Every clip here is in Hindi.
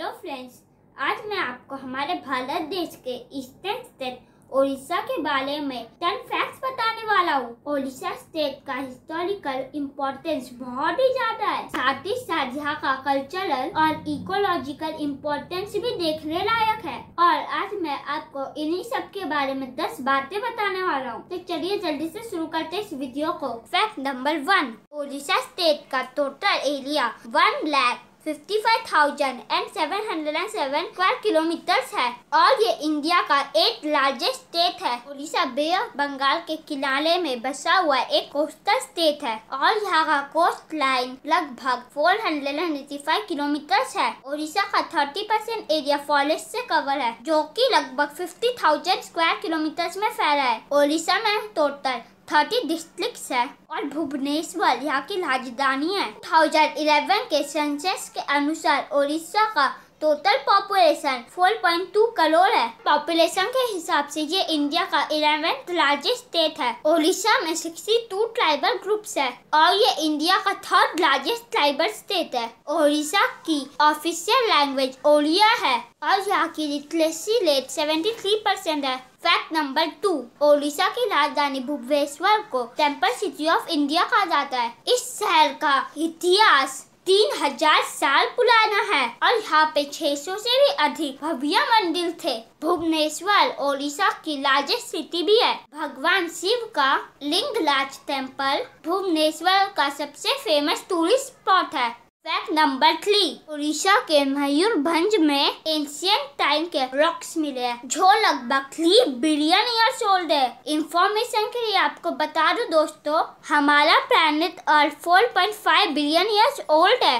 हेलो फ्रेंड्स आज मैं आपको हमारे भारत देश के ईस्टर्न स्टेट ओडिशा के बारे में टेन फैक्ट्स बताने वाला हूँ ओडिशा स्टेट का हिस्टोरिकल इम्पोर्टेंस बहुत ही ज्यादा है साथ ही साथ यहाँ का कल्चरल और इकोलॉजिकल इम्पोर्टेंस भी देखने लायक है और आज मैं आपको इन्हीं सब के बारे में दस बातें बताने वाला हूँ तो चलिए जल्दी से शुरू करते इस वीडियो को fact number one Odisha state का total area one lakh 55,707 square kilometre है और ये इंडिया का एट लार्जेस्ट स्टेट है उड़ीसा बे बंगाल के किनारे में बसा हुआ एक कोस्टल स्टेट है और यहाँ का कोस्ट लाइन लगभग 495 किलोमीटर है उड़ीसा का 30 परसेंट एरिया फॉरेस्ट से कवर है जो कि लगभग 50,000 स्क्वायर किलोमीटर में फैला है उड़ीसा में टोटल थर्टी डिस्ट्रिक्ट है और भुवनेश्वर यहाँ की राजधानी है 2011 के सेंसेस के अनुसार उड़ीसा का टोटल पॉपुलेशन 4.2 करोड़ है पॉपुलेशन के हिसाब से ये इंडिया का इलेवेंथ लार्जेस्ट स्टेट है ओडिशा में 62 ट्राइबल ग्रुप्स है और ये इंडिया का थर्ड लार्जेस्ट ट्राइबल स्टेट है ओडिशा की ऑफिशियल लैंग्वेज ओडिया है और यहाँ की लिटरेसी रेट 73 परसेंट है फैक्ट नंबर टू ओडिशा की राजधानी भुवनेश्वर को टेम्पल सिटी ऑफ इंडिया कहा जाता है इस शहर का इतिहास तीन हजार साल पुराना है और यहाँ पे छह सौ से भी अधिक भव्य मंदिर थे भुवनेश्वर ओडिशा की लार्जेस्ट सिटी भी है भगवान शिव का लिंगराज टेम्पल भुवनेश्वर का सबसे फेमस टूरिस्ट स्पॉट है फैक्ट नंबर थ्री उड़ीसा के मयूरभंज में एंशियंट टाइम के रॉक्स मिले हैं जो लगभग थ्री बिलियन ईयर्स ओल्ड है इंफॉर्मेशन के लिए आपको बता दूं दोस्तों हमारा planet earth 4.5 billion years old है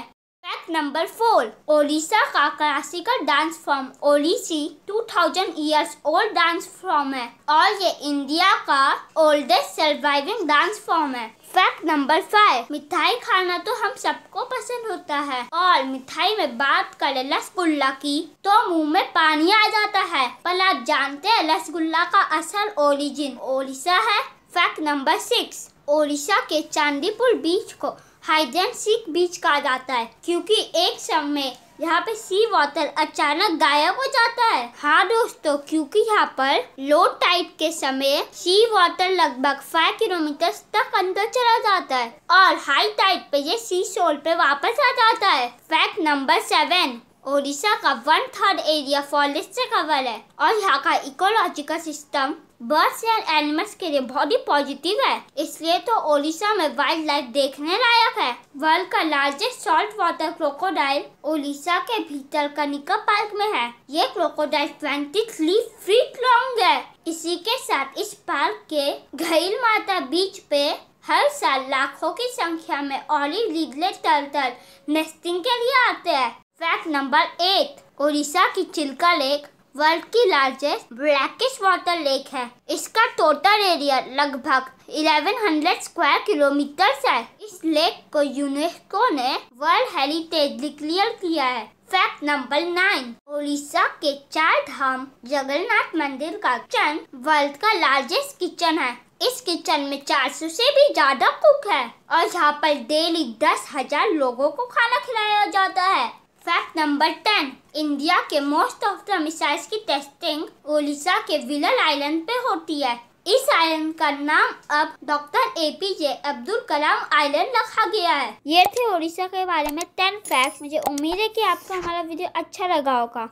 फैक्ट नंबर फोर ओडिशा का classical dance form Odissi 2000 years old dance form है और ये इंडिया का ओल्डेस्ट सर्वाइविंग डांस फॉर्म है फैक्ट नंबर फाइव मिठाई खाना तो हम सबको पसंद होता है और मिठाई में बात करें रसगुल्ला की तो मुंह में पानी आ जाता है पर आप जानते हैं रसगुल्ला का असल ओरिजिन ओडिशा है फैक्ट नंबर सिक्स ओडिशा के चांदीपुर बीच को हाइड्रेंट सीक बीच कहा जाता है क्योंकि एक समय यहाँ पे सी वाटर अचानक गायब हो जाता है हाँ दोस्तों क्योंकि यहाँ पर लो टाइट के समय सी वाटर लगभग फाइव किलोमीटर तक अंदर चला जाता है और हाई टाइट पे ये सी सोल पे वापस आ जाता है फैक्ट नंबर सेवन ओडिशा का वन थर्ड एरिया फॉरेस्ट से कवर है और यहाँ का ecological system birds and animals के लिए बहुत ही पॉजिटिव है इसलिए तो ओडिशा में वाइल्ड लाइफ देखने लायक है वर्ल्ड का largest salt water crocodile Odisha के भीतर कनिका पार्क में है ये crocodile twenty three feet long है इसी के साथ इस पार्क के घईल माता बीच पे हर साल लाखों की संख्या में ऑलिव लीगले टर्टल नेस्टिंग के लिए आते हैं फैक्ट नंबर एट ओडिशा की चिल्का लेक वर्ल्ड की लार्जेस्ट ब्लैकिश वाटर लेक है इसका टोटल एरिया लगभग 1100 स्क्वायर किलोमीटर है इस लेक को यूनेस्को ने वर्ल्ड हेरिटेज डिक्लेयर किया है फैक्ट नंबर नाइन उड़ीसा के चार धाम जगन्नाथ मंदिर का किचन वर्ल्ड का लार्जेस्ट किचन है इस किचन में 400 से भी ज्यादा कुक है और यहाँ पर डेली दस हजार लोगो को खाना खिलाया जाता है फैक्ट नंबर टेन इंडिया के मोस्ट ऑफ द मिसाइल्स की टेस्टिंग ओडिशा के विलर आइलैंड पे होती है इस आइलैंड का नाम अब doctor A P J Abdul Kalam island रखा गया है ये थे ओडिशा के बारे में टेन फैक्ट मुझे उम्मीद है कि आपको हमारा वीडियो अच्छा लगा होगा